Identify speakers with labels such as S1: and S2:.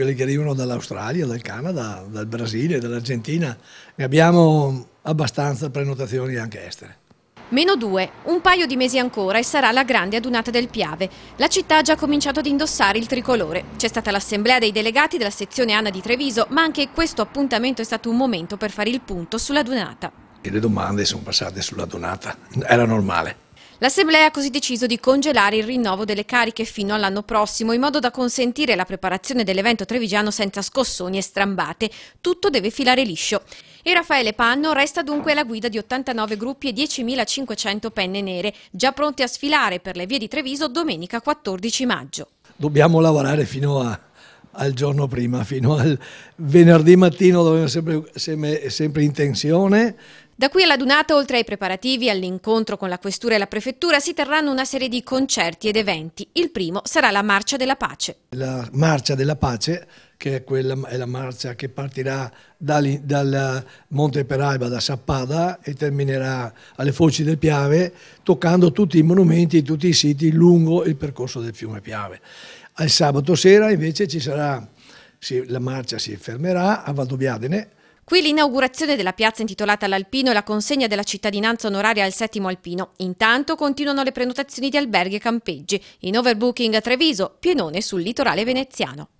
S1: quelli che arrivano dall'Australia, dal Canada, dal Brasile, dall'Argentina. Ne abbiamo abbastanza prenotazioni anche estere.
S2: Meno due, un paio di mesi ancora e sarà la grande adunata del Piave. La città ha già cominciato ad indossare il tricolore. C'è stata l'assemblea dei delegati della sezione Anna di Treviso, ma anche questo appuntamento è stato un momento per fare il punto sulla sull'adunata.
S1: Le domande sono passate sulla sull'adunata, era normale.
S2: L'Assemblea ha così deciso di congelare il rinnovo delle cariche fino all'anno prossimo in modo da consentire la preparazione dell'evento trevigiano senza scossoni e strambate. Tutto deve filare liscio. E Raffaele Panno resta dunque alla guida di 89 gruppi e 10.500 penne nere, già pronti a sfilare per le vie di Treviso domenica 14 maggio.
S1: Dobbiamo lavorare fino a al giorno prima, fino al venerdì mattino dove siamo sempre, sempre in tensione,
S2: da qui alla Dunata, oltre ai preparativi all'incontro con la Questura e la Prefettura, si terranno una serie di concerti ed eventi. Il primo sarà la Marcia della Pace.
S1: La Marcia della Pace che è, quella, è la marcia che partirà dal, dal Monte Peralba, da Sappada e terminerà alle foci del Piave, toccando tutti i monumenti e tutti i siti lungo il percorso del fiume Piave. Al sabato sera invece ci sarà, la marcia si fermerà a Valdobbiadene,
S2: Qui l'inaugurazione della piazza intitolata all'Alpino e la consegna della cittadinanza onoraria al settimo alpino. Intanto continuano le prenotazioni di alberghi e campeggi. In overbooking a Treviso, pienone sul litorale veneziano.